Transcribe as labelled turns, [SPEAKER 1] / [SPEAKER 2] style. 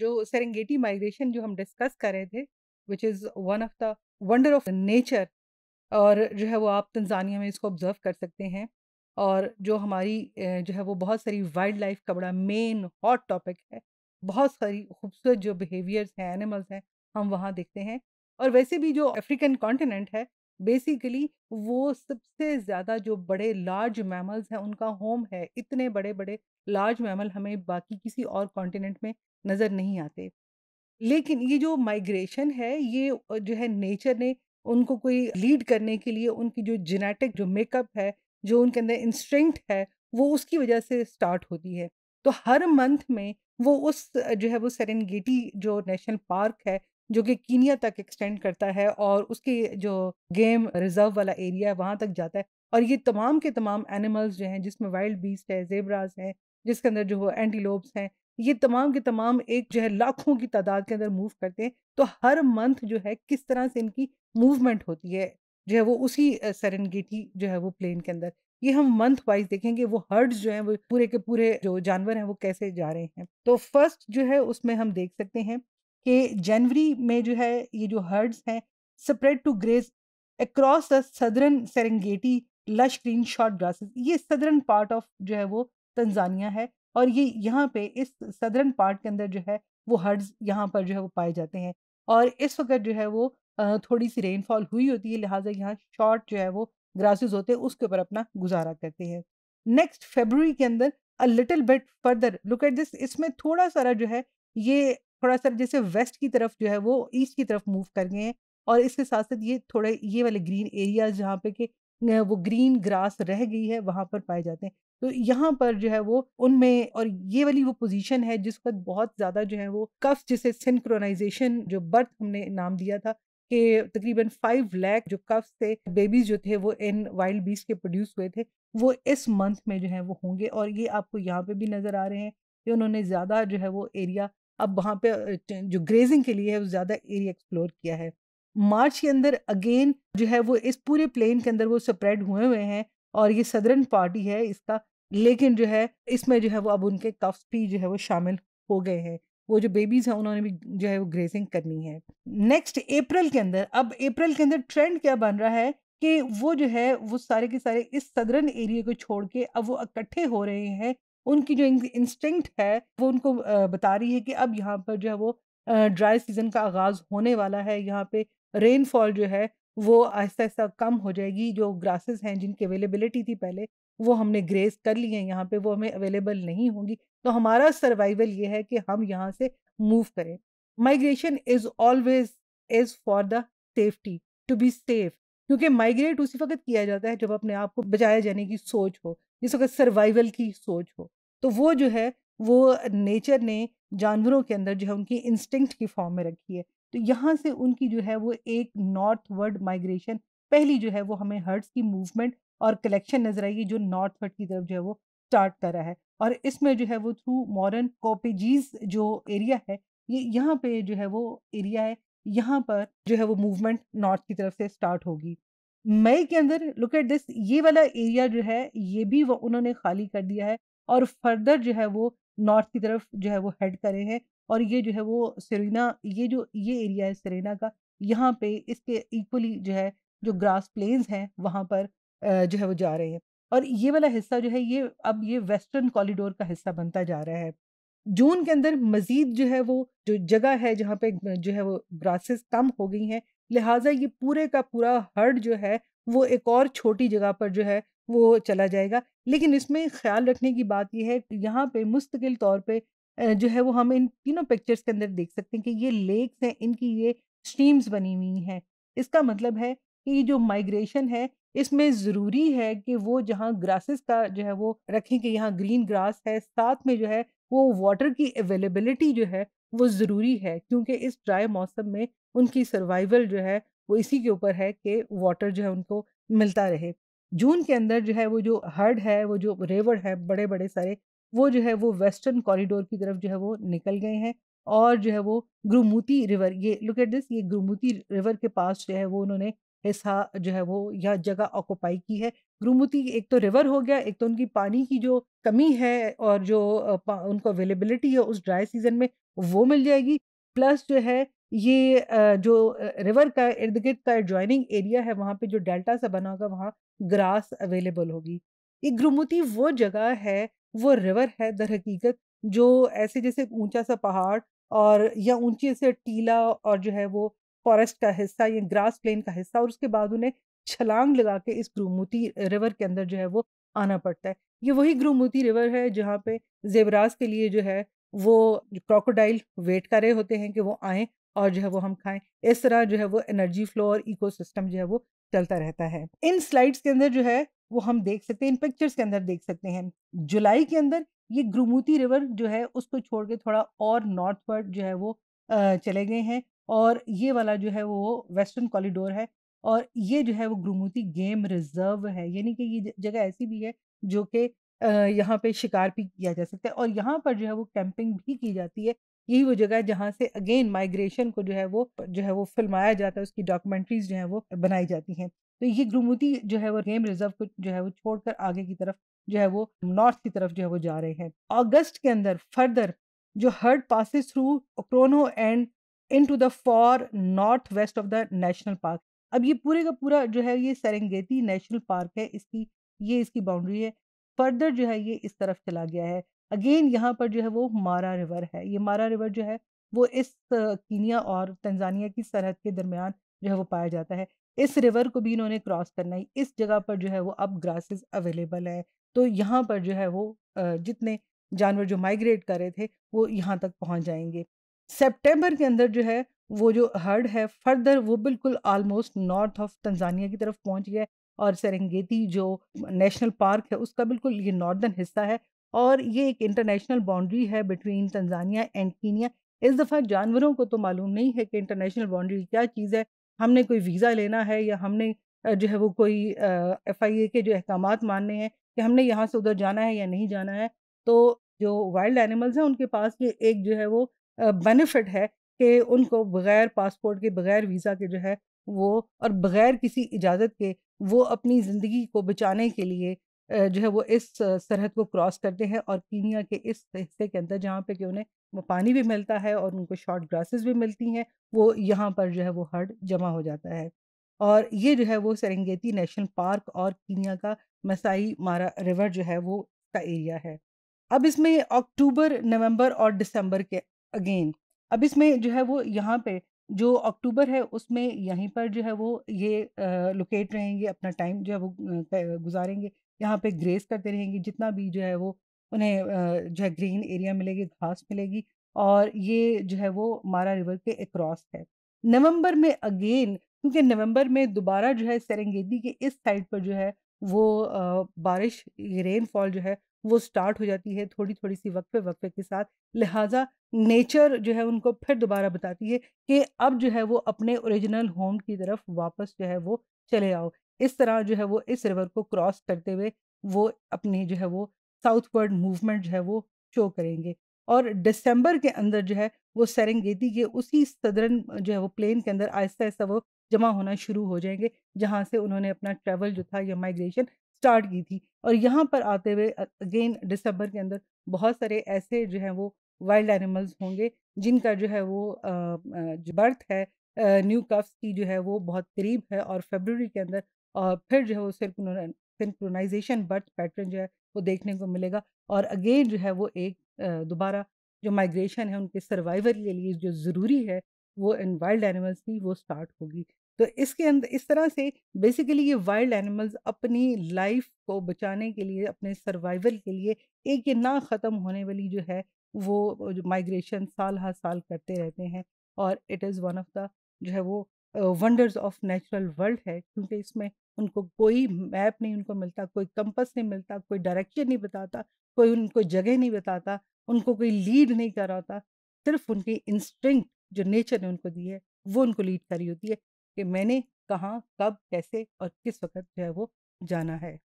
[SPEAKER 1] जो Serengeti migration जो हम डिस्कस कर रहे थे which is one of the wonder of nature और जो है वो आप तंजानिया में इसको ऑब्ज़र्व कर सकते हैं और जो हमारी जो है वो बहुत सारी वाइल्ड लाइफ का बड़ा मेन हॉट टॉपिक है बहुत सारी खूबसूरत जो बिहेवियर्स हैं एनिमल्स हैं हम वहाँ देखते हैं और वैसे भी जो अफ्रीकन कॉन्टिनेंट है बेसिकली वो सबसे ज़्यादा जो बड़े लार्ज मैमल्स हैं उनका होम है इतने बड़े बड़े लार्ज मैमल हमें बाकी किसी और कॉन्टिनेंट में नज़र नहीं आते। लेकिन ये जो माइग्रेशन है ये जो है नेचर ने उनको कोई लीड करने के लिए उनकी जो जेनेटिक जो मेकअप है, जो उनके अंदर इंस्टिंक्ट है, वो उसकी वज़ह से स्टार्ट होती है। तो हर मंथ में वो उस जो है वो सेरेंगेटी जो नेशनल पार्क है, जो कि कीनिया तक एक्सटेंड करता है और उसके जो गेम रिज़र्व वाला एरिया है वहाँ तक जाता है और ये तमाम के तमाम एनिमल्स जो हैं जिसमें वाइल्ड बीस्ट है, ज़ेबराज़ हैं, जिसके अंदर जो वो हैं ये तमाम के तमाम एक जो है लाखों की तादाद के अंदर मूव करते हैं तो हर मंथ जो है किस तरह से इनकी मूवमेंट होती है जो है वो उसी सरनगेटी जो है वो प्लेन के अंदर ये हम मंथ वाइज देखेंगे वो हर्ड जो है वो पूरे के पूरे जो जानवर हैं वो कैसे जा रहे हैं तो फर्स्ट जो है उसमें हम देख सकते हैं कि जनवरी में जो है ये जो हर्ड्स हैं spread to graze across the southern Serengeti lush green short grasses ये सदरन पार्ट ऑफ जो है वो तंजानिया है और ये यहाँ पे इस सदरन पार्ट के अंदर जो है वो हर्ड्स यहाँ पर जो है वो पाए जाते हैं और इस वक्त जो है वो थोड़ी सी रेनफॉल हुई होती है लिहाजा यहाँ शॉर्ट जो है वो ग्रासेस होते हैं उसके ऊपर अपना गुजारा करते हैं नेक्स्ट फेबररी के अंदर a little bit further look at this इसमें थोड़ा सारा जो है ये थोड़ा सा जैसे वेस्ट की तरफ जो है वो ईस्ट की तरफ मूव कर गए हैं और इसके साथ साथ ये थोड़े ये वाले ग्रीन एरियाज जहाँ पे कि वो ग्रीन ग्रास रह गई है वहाँ पर पाए जाते हैं तो यहाँ पर जो है वो उनमें और ये वाली वो पोजीशन है जिस पर बहुत ज़्यादा जो है वो कफ जिसे सिंक्रोनाइजेशन जो बर्थ हमने नाम दिया था कि तकरीबन फाइव लैख जो कफ्स थे बेबीज जो थे वो इन वाइल्ड बीस के प्रोड्यूस हुए थे वो इस मंथ में जो है वो होंगे और ये आपको यहाँ पे भी नज़र आ रहे हैं कि उन्होंने ज़्यादा जो है वो एरिया अब वहाँ पे जो ग्रेजिंग के लिए है वो ज़्यादा एरिया एक्सप्लोर किया है मार्च के अंदर अगेन जो है वो इस पूरे प्लेन के अंदर वो स्प्रेड हुए हुए हैं और ये सदरन पार्टी है इसका लेकिन जो है इसमें जो है वो अब उनके कफ्स भी जो है वो शामिल हो गए हैं वो जो बेबीज़ हैं उन्होंने भी जो है वो ग्रेजिंग करनी है नेक्स्ट अप्रैल के अंदर अब अप्रैल के अंदर ट्रेंड क्या बन रहा है कि वो जो है वो सारे के सारे इस सदरन एरिया को छोड़ के अब वो इकट्ठे हो रहे हैं उनकी जो इंस्टिंक्ट है वो उनको बता रही है कि अब यहाँ पर जो है वो ड्राई सीज़न का आगाज़ होने वाला है यहाँ पे रेनफॉल जो है वो आहिस्ता आहिस्ता कम हो जाएगी जो ग्रासेस हैं जिनकी अवेलेबिलिटी थी पहले वो हमने ग्रेस कर ली है यहाँ पे वो हमें अवेलेबल नहीं होंगी तो हमारा सर्वाइवल ये है कि हम यहाँ से मूव करें migration is always is for the safety to be safe क्योंकि माइग्रेट उसी वक्त किया जाता है जब अपने आप को बचाए जाने की सोच हो जिस वक्त सर्वाइवल की सोच हो तो वो जो है वो नेचर ने जानवरों के अंदर जो है उनकी इंस्टिंक्ट की फॉर्म में रखी है तो यहाँ से उनकी जो है वो एक नॉर्थ वर्ड माइग्रेशन पहली जो है वो हमें हर्ड्स की मूवमेंट और कलेक्शन नजर आएगी जो नॉर्थ वर्ड की तरफ जो है वो स्टार्ट कर रहा है और इसमें जो है वो थ्रू मॉडर्न कॉपेजीज जो एरिया है ये यहाँ पे जो है वो एरिया है यहाँ पर जो है वो मूवमेंट नॉर्थ की तरफ से स्टार्ट होगी मई के अंदर लुक एट दिस ये वाला एरिया जो है ये भी वो उन्होंने खाली कर दिया है और फर्दर जो है वो नॉर्थ की तरफ जो है वो हेड करे हैं और ये जो है वो सेरेना ये जो ये एरिया है सेरेना का यहाँ पे इसके इक्वली जो है जो ग्रास प्लेन्स हैं वहाँ पर जो है वो जा रहे हैं और ये वाला हिस्सा जो है ये अब ये वेस्टर्न कॉरिडोर का हिस्सा बनता जा रहा है जून के अंदर मजीद जो है वो जो जगह है जहाँ पे जो है वो ग्रासेस कम हो गई हैं लिहाजा ये पूरे का पूरा हर्ड जो है वो एक और छोटी जगह पर जो है वो चला जाएगा लेकिन इसमें ख्याल रखने की बात यह है यहाँ पे मुस्तकिल तौर पे जो है वो हम इन तीनों पिक्चर्स के अंदर देख सकते हैं कि ये लेक्स हैं इनकी ये स्ट्रीम्स बनी हुई हैं इसका मतलब है कि जो माइग्रेशन है इसमें ज़रूरी है कि वो जहाँ ग्रासेस का जो है वो रखें कि यहाँ ग्रीन ग्रास है साथ में जो है वो वाटर की अवेलेबिलिटी जो है वो ज़रूरी है क्योंकि इस ड्राई मौसम में उनकी सर्वाइवल जो है वो इसी के ऊपर है कि वाटर जो है उनको मिलता रहे जून के अंदर जो है वो जो हर्ड है वो जो रेवर है बड़े बड़े सारे वो जो है वो वेस्टर्न कॉरिडोर की तरफ जो है वो निकल गए हैं और जो है वो ग्रुमूती रिवर ये लुक एट दिस ये ग्रुमूती रिवर के पास जो है वो उन्होंने हिस्सा जो है वो यह जगह ऑक्यूपाई की है ग्रुमती एक तो रिवर हो गया एक तो उनकी पानी की जो कमी है और जो उनको अवेलेबिलिटी है उस ड्राई सीजन में वो मिल जाएगी प्लस जो है ये जो रिवर का इर्द गिर्द का ज्वाइनिंग एरिया है वहाँ पे जो डेल्टा सा बना होगा वहाँ ग्रास अवेलेबल होगी ये ग्रुमती वो जगह है वो रिवर है दर हकीकत जो ऐसे जैसे ऊंचा सा पहाड़ और या ऊंची से टीला और जो है वो फॉरेस्ट का हिस्सा या ग्रास प्लेन का हिस्सा और उसके बाद उन्हें छलांग लगा के इस ग्रुमूती रिवर के अंदर जो है वो आना पड़ता है ये वही ग्रुमूती रिवर है जहाँ पे जेबराज के लिए जो है वो क्रोकोडाइल वेट कर रहे होते हैं कि वो आए और जो है वो हम खाएं इस तरह जो है वो एनर्जी फ्लो और इकोसिस्टम जो है वो चलता रहता है इन स्लाइड्स के अंदर जो है वो हम देख सकते हैं इन पिक्चर्स के अंदर देख सकते हैं जुलाई के अंदर ये ग्रुमूती रिवर जो है उसको छोड़ के थोड़ा और नॉर्थवर्ड जो है वो चले गए हैं और ये वाला जो है वो वेस्टर्न कॉरिडोर है और ये जो है वो ग्रुमूती गेम रिजर्व है यानी कि ये जगह ऐसी भी है जो कि यहाँ पे शिकार भी किया जा सकता है और यहाँ पर जो है वो कैंपिंग भी की जाती है यही वो जगह है जहाँ से अगेन माइग्रेशन को जो है वो जो है वो फिल्माया जाता है उसकी डॉक्यूमेंट्रीज जो है वो बनाई जाती हैं तो ये गुरुमुती जो है वो गेम रिजर्व को जो है वो छोड़कर आगे की तरफ जो है वो नॉर्थ की तरफ जो है वो जा रहे हैं अगस्त के अंदर फर्दर जो हर्ड पासिस थ्रू क्रोनो and into the far north west of the national park अब ये पूरे का पूरा जो है ये सरंगेती नेशनल पार्क है इसकी ये इसकी बाउंड्री है फर्दर जो है ये इस तरफ चला गया है अगेन यहाँ पर जो है वो मारा रिवर है ये मारा रिवर जो है वो इस कीनिया और तंजानिया की सरहद के दरमियान जो है वो पाया जाता है इस रिवर को भी इन्होंने क्रॉस करना है इस जगह पर जो है वो अब ग्रासेस अवेलेबल है तो यहाँ पर जो है वो जितने जानवर जो माइग्रेट कर रहे थे वो यहाँ तक पहुँच जाएंगे सेप्टेम्बर के अंदर जो है वो जो हर्ड है फर्दर वो बिल्कुल ऑलमोस्ट नॉर्थ ऑफ तंजानिया की तरफ पहुँच गया और सरंगेती जो नेशनल पार्क है उसका बिल्कुल ये नॉर्दर्न हिस्सा है और ये एक इंटरनेशनल बाउंड्री है बिटवीन तंजानिया एंड कीनिया इस दफ़ा जानवरों को तो मालूम नहीं है कि इंटरनेशनल बाउंड्री क्या चीज़ है हमने कोई वीज़ा लेना है या हमने जो है वो कोई एफ आई ए के जो अहकाम मानने हैं कि हमने यहाँ से उधर जाना है या नहीं जाना है तो जो वाइल्ड एनिमल्स हैं उनके पास ये एक जो है वो बेनिफिट है कि उनको बग़ैर पासपोर्ट के बग़ैर वीज़ा के जो है वो और बग़ैर किसी इजाज़त के वो अपनी ज़िंदगी को बचाने के लिए जो है वो इस सरहद को क्रॉस करते हैं और कीनिया के इस हिस्से के अंदर जहाँ पे कि उन्हें पानी भी मिलता है और उनको शॉर्ट ग्रासेस भी मिलती हैं वो यहाँ पर जो है वो हर्ड जमा हो जाता है और ये जो है वो सरंगेती नेशनल पार्क और कीनिया का मसाई मारा रिवर जो है वो का एरिया है अब इसमें अक्टूबर नवंबर और दिसंबर के अगेन अब इसमें जो है वो यहाँ पे जो अक्टूबर है उसमें यहीं पर जो है वो ये लोकेट रहेंगे अपना टाइम जो है वो गुजारेंगे यहाँ पे ग्रेस करते रहेंगे जितना भी जो है वो उन्हें जो है ग्रीन एरिया मिलेगी घास मिलेगी और ये जो है वो मारा रिवर के अक्रॉस है नवंबर में अगेन क्योंकि नवंबर में दोबारा जो है सरंगेदी के इस साइड पर जो है वो बारिश रेनफॉल जो है वो स्टार्ट हो जाती है थोड़ी थोड़ी सी वक्फे वक्फे के साथ लिहाजा नेचर जो है उनको फिर दोबारा बताती है कि अब जो है वो अपने ओरिजिनल होम की तरफ वापस जो है वो चले आओ इस तरह जो है वो इस रिवर को क्रॉस करते हुए वो अपनी जो है वो साउथवर्ड मूवमेंट जो है वो शो करेंगे और दिसंबर के अंदर जो है वो सरंगेती के उसी सदरन जो है वो प्लेन के अंदर आहिस्ता आहिस्ता वो जमा होना शुरू हो जाएंगे जहाँ से उन्होंने अपना ट्रैवल जो था या माइग्रेशन स्टार्ट की थी और यहाँ पर आते हुए अगेन दिसंबर के अंदर बहुत सारे ऐसे जो है वो वाइल्ड एनिमल्स होंगे जिनका जो है वो बर्थ है न्यू कफ्स की जो है वो बहुत करीब है और फेबररी के अंदर और फिर जो है वो सिंक्रोनाइजेशन बर्थ पैटर्न जो है वो देखने को मिलेगा और अगेन जो है वो एक दोबारा जो माइग्रेशन है उनके सर्वाइवल के लिए जो ज़रूरी है वो इन वाइल्ड एनिमल्स की वो स्टार्ट होगी तो इसके अंदर इस तरह से बेसिकली ये वाइल्ड एनिमल्स अपनी लाइफ को बचाने के लिए अपने सर्वाइवल के लिए एक ये ना ख़त्म होने वाली जो है वो जो माइग्रेशन साल हर साल करते रहते हैं और it is one of the जो है वो वंडर्स ऑफ नेचुरल वर्ल्ड है क्योंकि इसमें उनको कोई मैप नहीं उनको मिलता कोई कंपस नहीं मिलता कोई डायरेक्शन नहीं बताता कोई उनको जगह नहीं बताता उनको कोई लीड नहीं होता सिर्फ उनकी इंस्टिंग जो नेचर ने उनको दी है वो उनको लीड करी होती है कि मैंने कहाँ कब कैसे और किस वक्त जो है वो जाना है